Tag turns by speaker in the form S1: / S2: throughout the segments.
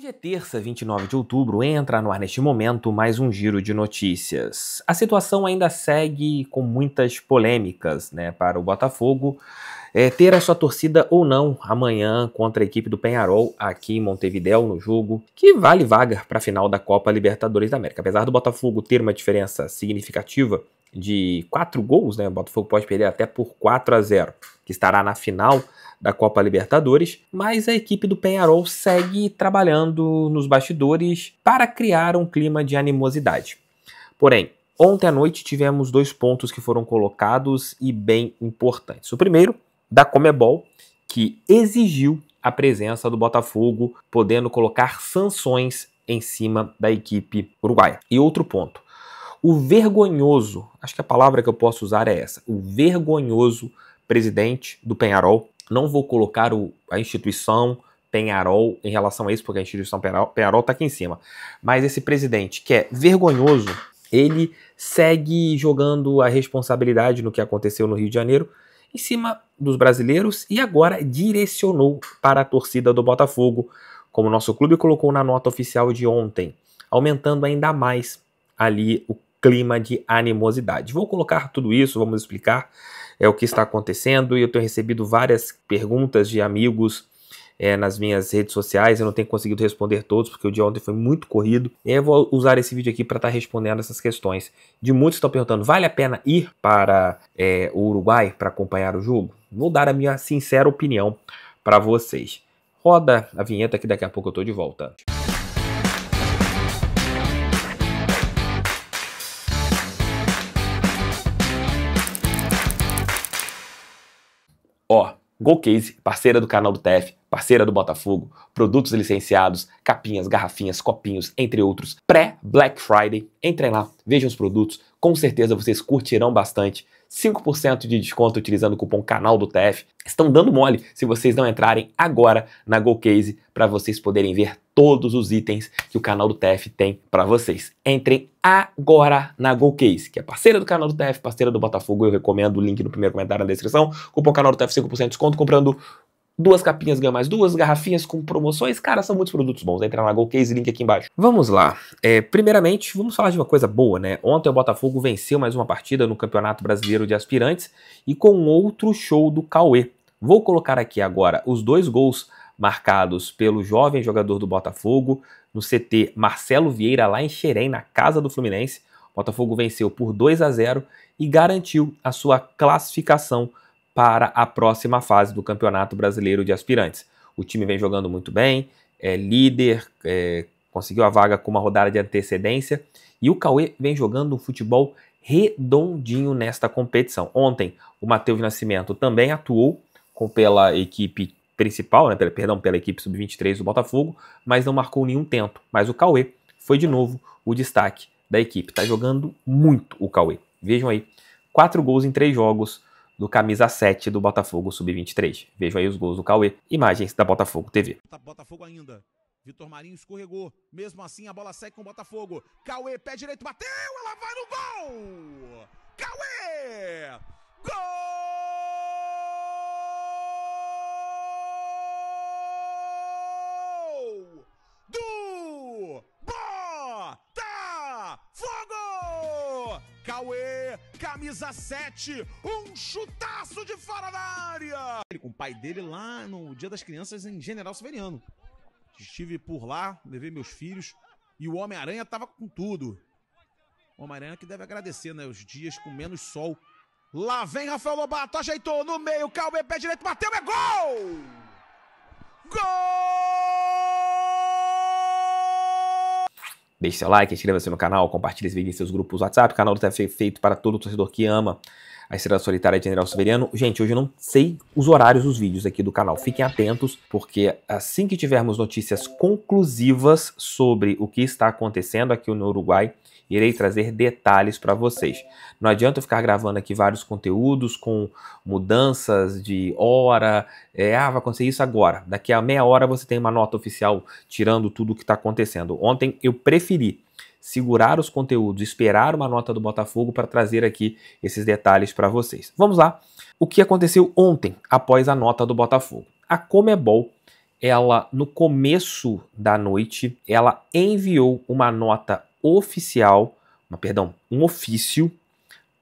S1: Hoje é terça, 29 de outubro, entra no ar neste momento mais um giro de notícias. A situação ainda segue com muitas polêmicas né, para o Botafogo é, ter a sua torcida ou não amanhã contra a equipe do Penharol aqui em Montevideo no jogo, que vale vaga para a final da Copa Libertadores da América. Apesar do Botafogo ter uma diferença significativa de quatro gols, né? O Botafogo pode perder até por 4 a 0, que estará na final da Copa Libertadores, mas a equipe do Penharol segue trabalhando nos bastidores para criar um clima de animosidade. Porém, ontem à noite tivemos dois pontos que foram colocados e bem importantes. O primeiro, da Comebol, que exigiu a presença do Botafogo, podendo colocar sanções em cima da equipe uruguaia. E outro ponto, o vergonhoso, acho que a palavra que eu posso usar é essa, o vergonhoso presidente do Penharol. Não vou colocar o, a instituição Penharol em relação a isso, porque a instituição Penharol está aqui em cima. Mas esse presidente que é vergonhoso, ele segue jogando a responsabilidade no que aconteceu no Rio de Janeiro em cima dos brasileiros e agora direcionou para a torcida do Botafogo, como o nosso clube colocou na nota oficial de ontem, aumentando ainda mais ali o clima de animosidade. Vou colocar tudo isso, vamos explicar é, o que está acontecendo e eu tenho recebido várias perguntas de amigos é, nas minhas redes sociais, eu não tenho conseguido responder todos porque o dia ontem foi muito corrido. E eu vou usar esse vídeo aqui para estar tá respondendo essas questões. De muitos que estão perguntando, vale a pena ir para é, o Uruguai para acompanhar o jogo? Vou dar a minha sincera opinião para vocês. Roda a vinheta que daqui a pouco eu estou de volta. Ó, Golcase, parceira do canal do TF, parceira do Botafogo, produtos licenciados, capinhas, garrafinhas, copinhos, entre outros. Pré-Black Friday, entrem lá, vejam os produtos, com certeza vocês curtirão bastante. 5% de desconto utilizando o cupom canal do TF. Estão dando mole se vocês não entrarem agora na GoCase para vocês poderem ver todos os itens que o canal do TF tem para vocês. Entrem agora na GoCase, que é parceira do canal do TF, parceira do Botafogo. Eu recomendo o link no primeiro comentário na descrição. Cupom canal do TF 5% de desconto comprando duas capinhas ganha mais duas, garrafinhas com promoções, cara, são muitos produtos bons. Entra na GoCase, link aqui embaixo. Vamos lá. É, primeiramente, vamos falar de uma coisa boa, né? Ontem o Botafogo venceu mais uma partida no Campeonato Brasileiro de Aspirantes e com outro show do Cauê. Vou colocar aqui agora os dois gols marcados pelo jovem jogador do Botafogo no CT Marcelo Vieira lá em Xerém, na casa do Fluminense. O Botafogo venceu por 2 a 0 e garantiu a sua classificação para a próxima fase do Campeonato Brasileiro de Aspirantes. O time vem jogando muito bem, é líder, é, conseguiu a vaga com uma rodada de antecedência e o Cauê vem jogando um futebol redondinho nesta competição. Ontem, o Matheus Nascimento também atuou com, pela equipe principal, né, pela, perdão, pela equipe sub-23 do Botafogo, mas não marcou nenhum tento. Mas o Cauê foi de novo o destaque da equipe. Está jogando muito o Cauê. Vejam aí, quatro gols em três jogos, do camisa 7 do Botafogo Sub-23. Vejo aí os gols do Cauê, imagens da Botafogo TV. Tá Botafogo ainda. Vitor Marinho escorregou. Mesmo assim, a bola segue com o Botafogo. Cauê, pé direito, bateu, ela vai no gol! Cauê! camisa 7, um chutaço de fora da área! Com o pai dele lá no Dia das Crianças em General Severiano. Estive por lá, levei meus filhos e o Homem-Aranha tava com tudo. O Homem-Aranha que deve agradecer, né? Os dias com menos sol. Lá vem Rafael Lobato, ajeitou no meio, calma, pé direito, bateu, é gol! Gol! Deixe seu like, inscreva-se no canal, compartilhe esse vídeo em seus grupos WhatsApp. O canal do TF é feito para todo torcedor que ama a Estrela Solitária de General Severiano. Gente, hoje eu não sei os horários dos vídeos aqui do canal. Fiquem atentos, porque assim que tivermos notícias conclusivas sobre o que está acontecendo aqui no Uruguai irei trazer detalhes para vocês. Não adianta eu ficar gravando aqui vários conteúdos com mudanças de hora, é, ah, vai acontecer isso agora. Daqui a meia hora você tem uma nota oficial tirando tudo o que está acontecendo. Ontem eu preferi segurar os conteúdos, esperar uma nota do Botafogo para trazer aqui esses detalhes para vocês. Vamos lá. O que aconteceu ontem após a nota do Botafogo? A Comebol ela no começo da noite, ela enviou uma nota oficial, uma, perdão, um ofício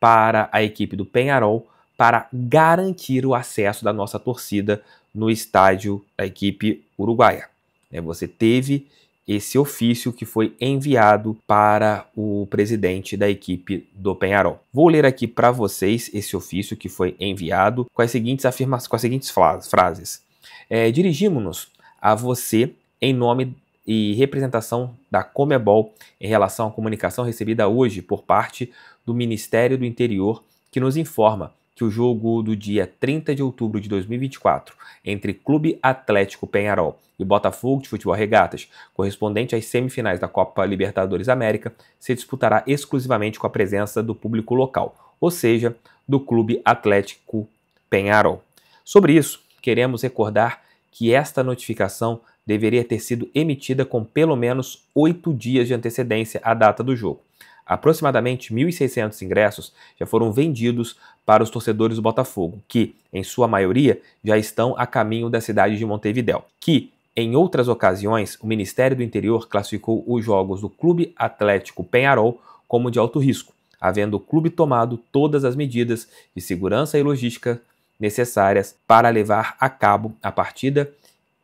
S1: para a equipe do Penharol para garantir o acesso da nossa torcida no estádio da equipe uruguaia. É, você teve esse ofício que foi enviado para o presidente da equipe do Penharol. Vou ler aqui para vocês esse ofício que foi enviado com as seguintes afirmações, com as seguintes frases. É, Dirigimos-nos a você em nome e representação da Comebol em relação à comunicação recebida hoje por parte do Ministério do Interior, que nos informa que o jogo do dia 30 de outubro de 2024 entre Clube Atlético Penharol e Botafogo de Futebol Regatas, correspondente às semifinais da Copa Libertadores América, se disputará exclusivamente com a presença do público local, ou seja, do Clube Atlético Penharol. Sobre isso, queremos recordar que esta notificação deveria ter sido emitida com pelo menos oito dias de antecedência à data do jogo. Aproximadamente 1.600 ingressos já foram vendidos para os torcedores do Botafogo, que, em sua maioria, já estão a caminho da cidade de Montevidéu, que, em outras ocasiões, o Ministério do Interior classificou os jogos do Clube Atlético Penharol como de alto risco, havendo o clube tomado todas as medidas de segurança e logística necessárias para levar a cabo a partida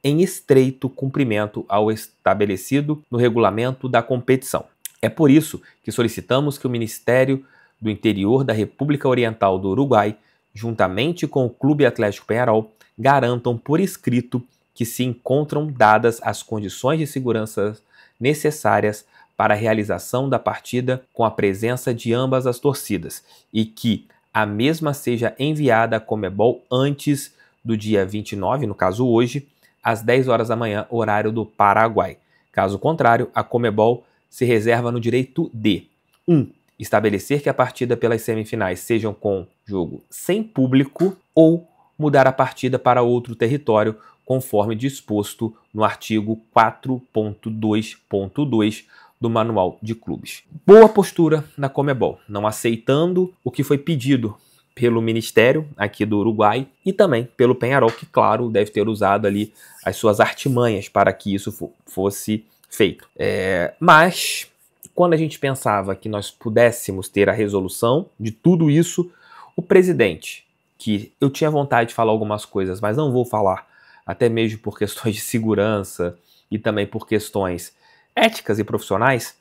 S1: em estreito cumprimento ao estabelecido no regulamento da competição. É por isso que solicitamos que o Ministério do Interior da República Oriental do Uruguai, juntamente com o Clube Atlético Penharol, garantam por escrito que se encontram dadas as condições de segurança necessárias para a realização da partida com a presença de ambas as torcidas e que a mesma seja enviada à Comebol antes do dia 29, no caso hoje, às 10 horas da manhã, horário do Paraguai. Caso contrário, a Comebol se reserva no direito de 1. Um, estabelecer que a partida pelas semifinais sejam com jogo sem público ou mudar a partida para outro território, conforme disposto no artigo 4.2.2 do Manual de Clubes. Boa postura na Comebol, não aceitando o que foi pedido pelo Ministério aqui do Uruguai e também pelo Penharol, que, claro, deve ter usado ali as suas artimanhas para que isso fosse feito. É, mas, quando a gente pensava que nós pudéssemos ter a resolução de tudo isso, o presidente, que eu tinha vontade de falar algumas coisas, mas não vou falar, até mesmo por questões de segurança e também por questões éticas e profissionais,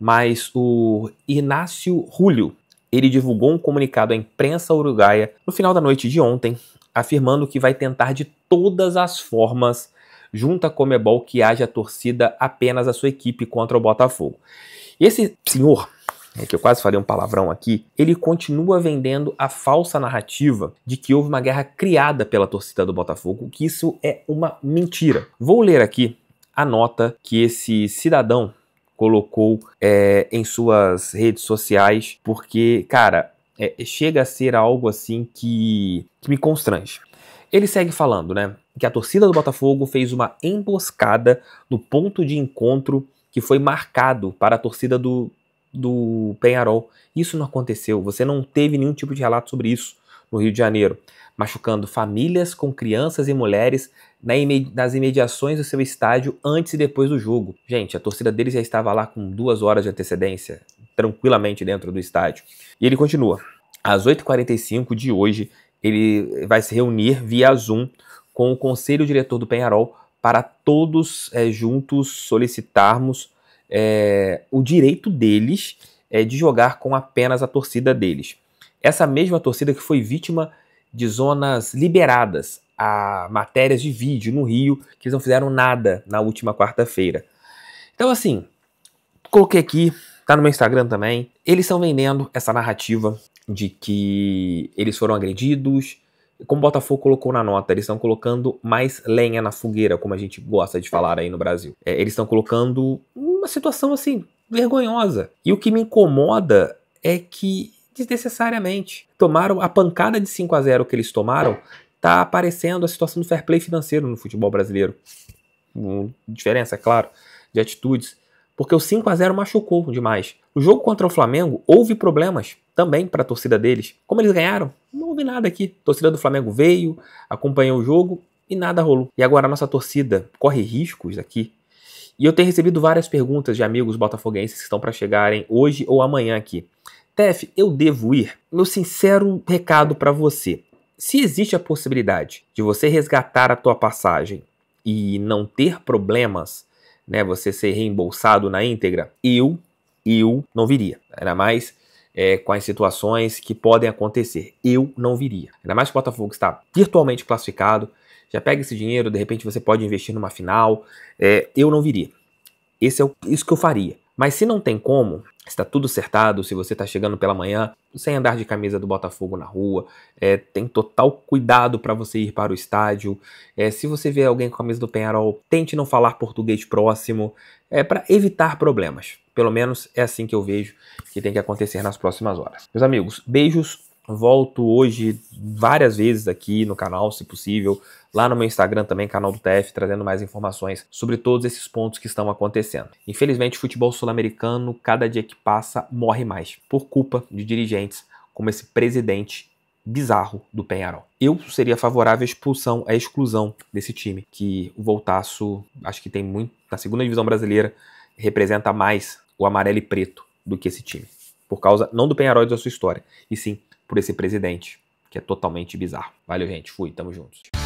S1: mas o Inácio Rúlio, ele divulgou um comunicado à imprensa uruguaia no final da noite de ontem, afirmando que vai tentar de todas as formas, junto à Comebol, que haja torcida apenas a sua equipe contra o Botafogo. Esse senhor, é que eu quase falei um palavrão aqui, ele continua vendendo a falsa narrativa de que houve uma guerra criada pela torcida do Botafogo, que isso é uma mentira. Vou ler aqui a nota que esse cidadão colocou é, em suas redes sociais, porque, cara, é, chega a ser algo assim que, que me constrange. Ele segue falando, né, que a torcida do Botafogo fez uma emboscada no ponto de encontro que foi marcado para a torcida do, do Penharol. Isso não aconteceu, você não teve nenhum tipo de relato sobre isso no Rio de Janeiro, machucando famílias com crianças e mulheres nas imediações do seu estádio antes e depois do jogo. Gente, a torcida dele já estava lá com duas horas de antecedência, tranquilamente dentro do estádio. E ele continua. Às 8h45 de hoje, ele vai se reunir via Zoom com o conselho diretor do Penharol para todos é, juntos solicitarmos é, o direito deles é, de jogar com apenas a torcida deles. Essa mesma torcida que foi vítima de zonas liberadas a matérias de vídeo no Rio, que eles não fizeram nada na última quarta-feira. Então, assim, coloquei aqui, tá no meu Instagram também. Eles estão vendendo essa narrativa de que eles foram agredidos. Como o Botafogo colocou na nota, eles estão colocando mais lenha na fogueira, como a gente gosta de falar aí no Brasil. É, eles estão colocando uma situação assim vergonhosa. E o que me incomoda é que desnecessariamente. Tomaram a pancada de 5 a 0 que eles tomaram, tá aparecendo a situação do fair play financeiro no futebol brasileiro. Um, diferença, é claro, de atitudes. Porque o 5 a 0 machucou demais. O jogo contra o Flamengo houve problemas também para a torcida deles. Como eles ganharam, não houve nada aqui. A torcida do Flamengo veio, acompanhou o jogo e nada rolou. E agora a nossa torcida corre riscos aqui e eu tenho recebido várias perguntas de amigos botafoguenses que estão para chegarem hoje ou amanhã aqui. TF, eu devo ir? Meu sincero recado para você. Se existe a possibilidade de você resgatar a tua passagem e não ter problemas, né, você ser reembolsado na íntegra, eu, eu não viria. Ainda mais é, com as situações que podem acontecer. Eu não viria. Ainda mais que o Botafogo está virtualmente classificado, já pega esse dinheiro, de repente você pode investir numa final. É, eu não viria. Esse é o, isso que eu faria. Mas se não tem como, se está tudo acertado, se você está chegando pela manhã, sem andar de camisa do Botafogo na rua, é, tem total cuidado para você ir para o estádio. É, se você vê alguém com a camisa do Penharol, tente não falar português próximo, é para evitar problemas. Pelo menos é assim que eu vejo que tem que acontecer nas próximas horas. Meus amigos, beijos, Volto hoje várias vezes aqui no canal, se possível, lá no meu Instagram também, canal do TF, trazendo mais informações sobre todos esses pontos que estão acontecendo. Infelizmente, o futebol sul-americano, cada dia que passa, morre mais, por culpa de dirigentes como esse presidente bizarro do Penharol. Eu seria favorável à expulsão, à exclusão desse time, que o Voltaço, acho que tem muito, na segunda divisão brasileira, representa mais o amarelo e preto do que esse time. Por causa, não do Penharol e da sua história, e sim por esse presidente, que é totalmente bizarro. Valeu, gente. Fui, tamo juntos.